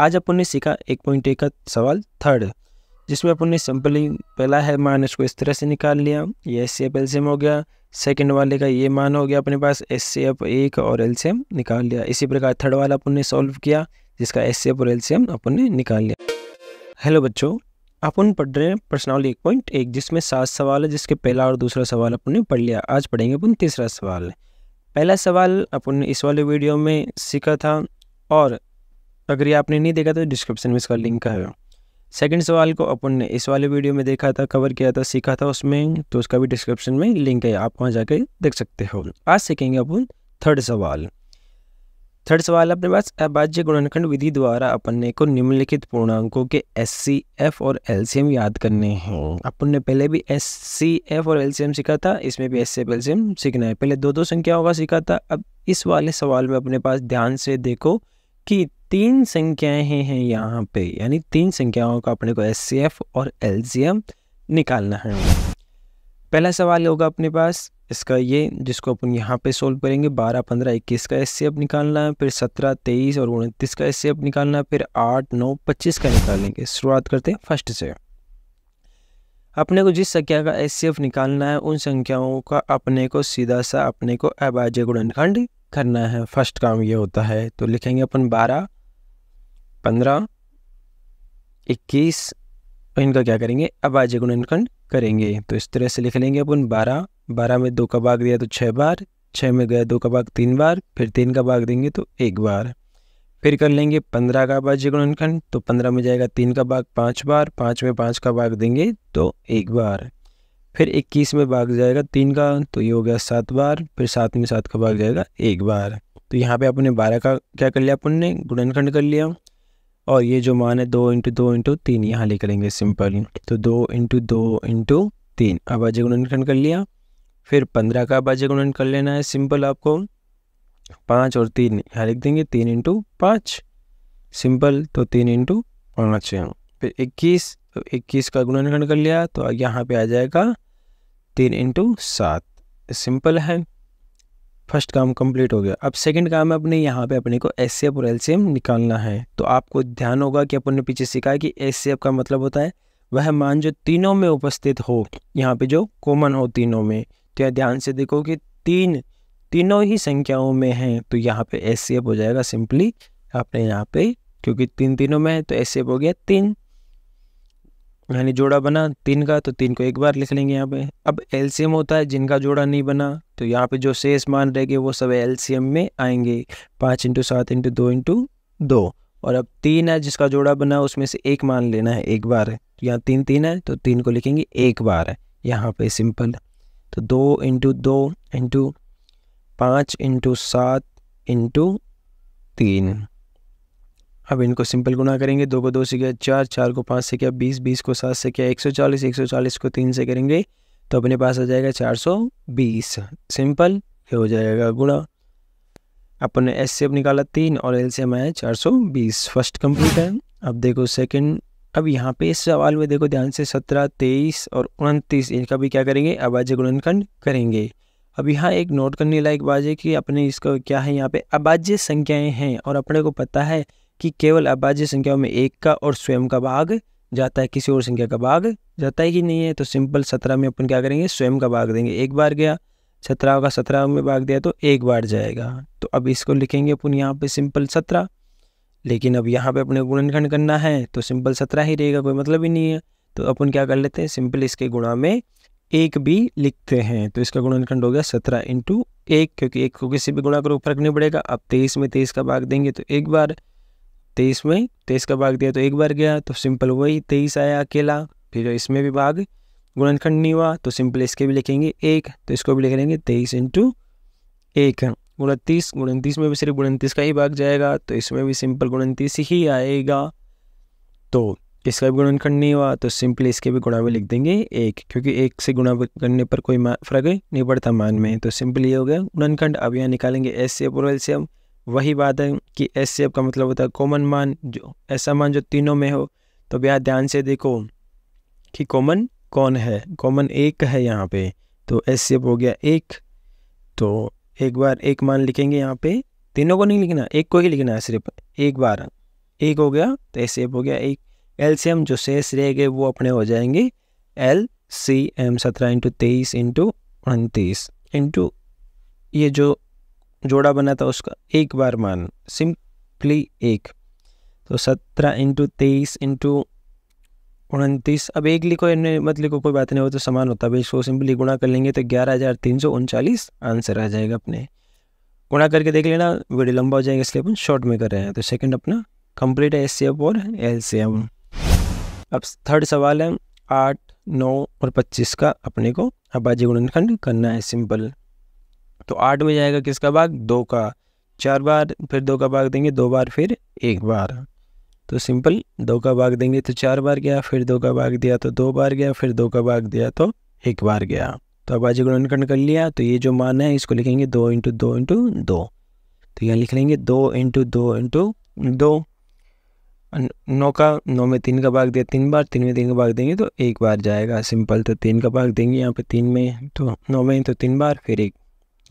आज अपन ने सीखा एक पॉइंट एक का सवाल थर्ड जिसमें अपन ने सिंपली पहला है मान इसको इस तरह से निकाल लिया ये एस सी एफ एम हो गया सेकंड वाले का ये मान हो गया अपने पास एस सी एफ एक और एम निकाल लिया इसी प्रकार थर्ड वाला अपन ने सॉल्व किया जिसका एस सी एफ और एम अपन ने निकाल लिया हेलो बच्चों अपन पढ़ रहे हैं प्रश्नावली एक पॉइंट एक जिसमें सात सवाल है जिसके पहला और दूसरा सवाल अपन ने पढ़ लिया आज पढ़ेंगे अपन तीसरा सवाल पहला सवाल अपन ने इस वाले वीडियो में सीखा था और तो अगर ये आपने नहीं देखा तो डिस्क्रिप्शन में इसका लिंक है सेकंड सवाल को अपन ने इस वाले वीडियो में देखा था कवर किया था सीखा था उसमें तो उसका भी डिस्क्रिप्शन में लिंक है आप वहाँ जाके देख सकते हो आज सीखेंगे अपन थर्ड सवाल थर्ड सवाल अपने पास अभाज्य गुणनखंड विधि द्वारा अपन ने को निम्नलिखित पूर्णांकों के एस सी एफ और एल याद करने हैं अपन ने पहले भी एस सी एफ और एल सीखा था इसमें भी एस सी एफ एलसीएम सीखना है पहले दो दो संख्याओं का सीखा था अब इस वाले सवाल में अपने पास ध्यान से देखो कि तीन संख्याएं हैं यहाँ पे यानी तीन संख्याओं का अपने को एस और एल निकालना है पहला सवाल होगा अपने पास इसका ये जिसको अपन यहाँ पे सोल्व करेंगे 12, 15, 21 का एस निकालना है फिर सत्रह तेईस और उनतीस का एस निकालना है फिर आठ नौ पच्चीस का निकालेंगे शुरुआत करते हैं फर्स्ट से अपने को जिस संख्या का एस निकालना है उन संख्याओं का अपने को सीधा सा अपने को अभाज्य गुणनखंड करना है फर्स्ट काम ये होता है तो लिखेंगे अपन बारह पंद्रह इक्कीस इनका क्या करेंगे अब आज गुणनखंड करेंगे तो इस तरह से लिख लेंगे अपन बारह बारह में दो का भाग दिया तो छः बार छः में गया दो का भाग तीन बार फिर तीन का भाग देंगे तो एक बार फिर कर लेंगे पंद्रह का भाज्य गुणनखंड तो पंद्रह में जाएगा तीन का भाग पाँच बार पाँच में पाँच का भाग देंगे तो एक बार फिर इक्कीस में भाग जाएगा तीन का तो ये हो गया सात बार फिर सात में सात का भाग जाएगा एक बार तो यहाँ पे अपने बारह का क्या कर लिया अपन ने गुणनखंड कर लिया और ये जो मान है दो इंटू दो इंटू तीन यहाँ लिख लेंगे सिंपल तो दो इंटू दो इंटू तीन अब अजय कर लिया फिर पंद्रह का अब गुणन कर लेना है सिंपल आपको पाँच और तीन यहाँ लिख देंगे तीन इंटू पाँच सिंपल तो तीन इंटू पाँच फिर इक्कीस तो इक्कीस का गुणनखंड कर लिया तो यहाँ पे आ जाएगा तीन इंटू सात सिंपल है फर्स्ट काम कंप्लीट हो गया अब सेकंड काम है अपने यहाँ पे अपने को एस सी और एलसीएम निकालना है तो आपको ध्यान होगा कि अपन ने पीछे सीखा है कि एस सी का मतलब होता है वह मान जो तीनों में उपस्थित हो यहाँ पे जो कॉमन हो तीनों में तो यह ध्यान से देखो कि तीन तीनों ही संख्याओं में हैं तो यहाँ पे एस सी हो जाएगा सिंपली आपने यहाँ पे क्योंकि तीन तीनों में है तो एस सी हो गया तीन यानी जोड़ा बना तीन का तो तीन को एक बार लिख लेंगे यहाँ पे अब एलसीएम होता है जिनका जोड़ा नहीं बना तो यहाँ पे जो शेष मान रहेंगे वो सब एलसीएम में आएंगे पाँच इंटू सात इंटू दो इंटू दो और अब तीन है जिसका जोड़ा बना उसमें से एक मान लेना है एक बार है तो यहाँ तीन तीन है तो तीन को लिखेंगे एक बार है यहाँ पे सिंपल तो दो इंटू दो इंटू पाँच इंटू सात इंटू तीन अब इनको सिंपल गुना करेंगे दो को दो से क्या चार चार को पाँच से क्या बीस बीस को सात से क्या एक सौ चालीस एक सौ चालीस को तीन से करेंगे तो अपने पास आ जाएगा चार सौ बीस सिंपल ये हो जाएगा गुणा अपने एस से अब निकाला तीन और एल से एम आया चार सौ बीस फर्स्ट कंप्लीट है अब देखो सेकंड अब यहाँ पे इस सवाल में देखो ध्यान से सत्रह तेईस और उनतीस इनका भी क्या करेंगे अबाज्य गुणनखंड करेंगे अब यहाँ एक नोट करने लायक बाजे है कि अपने इसका क्या है यहाँ पे अबाज्य संख्याएं हैं और अपने को पता है कि केवल अभाज्य संख्याओं में एक का और स्वयं का भाग जाता है किसी और संख्या का भाग जाता है कि नहीं है तो सिंपल सत्रह में अपन क्या करेंगे स्वयं का भाग देंगे एक बार गया सत्रह का सत्रह में भाग दिया तो एक बार जाएगा तो अब इसको लिखेंगे अपन यहाँ पे सिंपल सत्रह लेकिन अब यहाँ पे अपने गुणनखंड करना है तो सिंपल सत्रह ही रहेगा कोई मतलब ही नहीं है तो अपन क्या कर लेते हैं सिंपल इसके गुणा में एक भी लिखते हैं तो इसका गुणनखंड हो गया सत्रह इंटू एक क्योंकि एक को किसी भी गुणा करो फर्क नहीं पड़ेगा अब तेईस में तेईस का भाग देंगे तो एक बार तेईस में तेईस का भाग दिया तो एक बार गया तो सिंपल वही तेईस आया अकेला फिर इसमें भी भाग गुणनखंड नहीं हुआ तो सिंपल इसके भी लिखेंगे एक तो इसको भी लिख लेंगे तेईस इंटू एक उनतीस उनतीस में भी सिर्फ उनतीस का ही भाग जाएगा तो इसमें भी सिंपल उनतीस ही आएगा तो इसका भी गुणनखंड नहीं हुआ तो सिंपल इसके भी गुणा लिख देंगे एक क्योंकि एक से गुणा करने पर कोई फर्क नहीं पड़ता मान में तो सिंपल ये हो गया गुणनखंड अब यहाँ निकालेंगे एस से एपोर एल्सियम वही बात है कि एस सी एफ का मतलब होता है कॉमन मान जो ऐसा मान जो तीनों में हो तो भैया ध्यान से देखो कि कॉमन कौन है कॉमन एक है यहाँ पे तो एस सी हो गया एक तो एक बार एक मान लिखेंगे यहाँ पे तीनों को नहीं लिखना एक को ही लिखना है सिर्फ एक बार एक हो गया तो एस हो गया एक एल जो शेष रह गए वो अपने हो जाएंगे एल सी एम सत्रह इंटू तेईस इंटू उनतीस इंटू ये जो जोड़ा बना था उसका एक बार मान सिंपली एक तो सत्रह इंटू तेईस इंटू उनतीस अब एक लिखो इन मत लिखो कोई बात नहीं हो तो समान होता भाई इसको सिंपली गुणा कर लेंगे तो ग्यारह हज़ार तीन सौ उनचालीस आंसर आ जाएगा अपने गुणा करके देख लेना वीडियो लंबा हो जाएगा इसलिए अपन शॉर्ट में कर रहे हैं तो सेकंड अपना कंप्लीट है एस सी एफ और एल सी एम अब थर्ड सवाल है आठ नौ और पच्चीस का अपने को अबाजी गुणनखंड करना है सिंपल तो आठ में जाएगा किसका भाग दो का चार बार फिर दो का भाग देंगे दो बार फिर एक बार तो सिंपल दो का भाग देंगे तो चार बार गया फिर दो का भाग दिया तो दो बार गया फिर दो का भाग दिया तो एक बार गया तो अब आज गुणनखंड कर लिया तो ये जो मान है इसको लिखेंगे दो इंटू दो इंटू दो तो यहाँ लिख लेंगे दो इंटू दो इंटू दो नौ का नौ में तीन का भाग दिया तीन बार तीन में तीन का भाग देंगे तो एक बार जाएगा सिंपल तो तीन का भाग देंगे यहाँ पे तीन में तो नौ में तो तीन बार फिर एक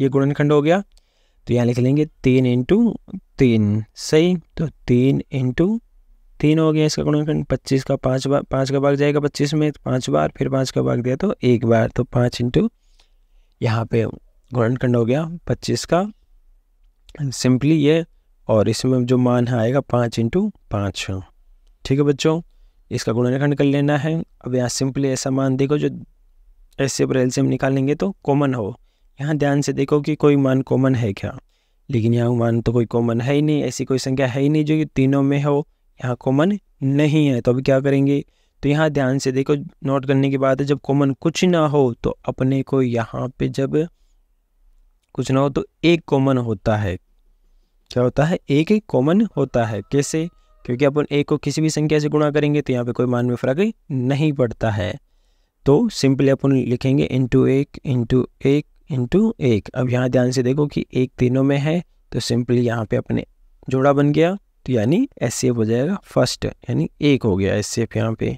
ये गुणनखंड हो गया तो यहाँ लिख लेंगे तीन इंटू तीन सही तो तीन इंटू तीन हो गया इसका गुणनखंड पच्चीस का पाँच बार पाँच का भाग जाएगा पच्चीस में तो पाँच बार फिर पाँच का भाग दिया तो एक बार तो पाँच इंटू यहाँ पे गुणनखंड हो गया पच्चीस का सिंपली ये और इसमें जो मान आएगा पाँच इंटू पाँच ठीक है बच्चों इसका गुणनखंड कर लेना है अब यहाँ सिंपली ऐसा मान देखो जो ऐसे से एल्सियम निकालेंगे तो कॉमन हो यहाँ ध्यान से देखो कि कोई मान कॉमन है क्या लेकिन यहाँ मान तो कोई कॉमन है ही नहीं ऐसी कोई संख्या है ही नहीं जो कि तीनों में हो यहाँ कॉमन नहीं है तो अब क्या करेंगे तो यहाँ ध्यान से देखो नोट करने की बात है जब कॉमन कुछ ना हो तो अपने को यहाँ पे जब कुछ ना हो तो एक कॉमन होता है क्या होता है एक ही कॉमन होता है कैसे क्योंकि अपन एक को किसी भी संख्या से गुणा करेंगे तो यहाँ पे कोई मान में फर्क नहीं पड़ता है तो सिंपली अपन लिखेंगे इंटू एक इंटू एक इंटू एक अब यहाँ ध्यान से देखो कि एक तीनों में है तो सिंपली यहाँ पे अपने जोड़ा बन गया तो यानी एस सी एफ हो जाएगा फर्स्ट यानी एक हो गया एस सी एफ यहाँ पे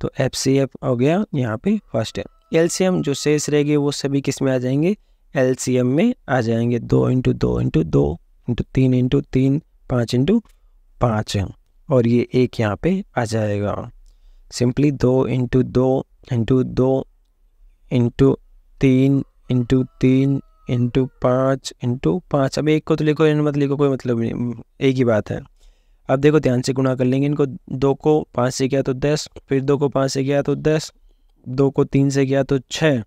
तो एफ सी एफ हो गया यहाँ पे फर्स्ट एल सी एम जो शेष रह गए वो सभी किस में आ जाएंगे एल सी एम में आ जाएंगे दो इंटू दो इंटू दो इंटू तीन इंटू तीन पाँच इंटू पाँच और ये एक यहाँ पे आ जाएगा सिंपली दो इंटू दो इंटू दो इंटू तीन इंटू तीन इंटू पाँच इंटू पाँच अब एक को तो लिखो इन मत लिखो कोई मतलब नहीं एक ही बात है अब देखो ध्यान से गुणा कर लेंगे इनको दो को पाँच से किया तो दस फिर दो को पाँच से किया तो दस दो को तीन से किया तो छः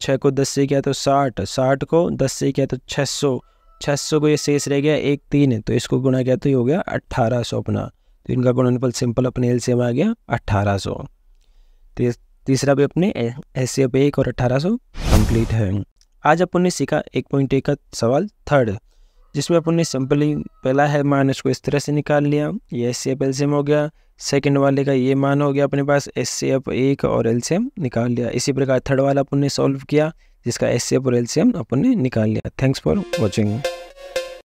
छः को दस से किया तो साठ साठ को दस से किया तो छः सौ छः सौ को ये शेष रह गया एक तीन है तो इसको गुणा किया तो ये हो गया अट्ठारह सौ अपना तो इनका गुणनफल सिंपल अपने एल सेम आ गया अट्ठारह सौ तो तीसरा भी अपने एस सी पे एक और अट्ठारह सौ कम्प्लीट है आज अपन ने सीखा एक पॉइंट एक का सवाल थर्ड जिसमें अपन ने सिंपली पहला है मान इसको इस तरह से निकाल लिया ये एस सी एफ एल हो गया सेकेंड वाले का ये मान हो गया अपने पास एस सी एफ एक और एल निकाल लिया इसी प्रकार थर्ड वाला अपन ने सॉल्व किया जिसका एस सी एफ और एल अपन ने निकाल लिया थैंक्स फॉर वॉचिंग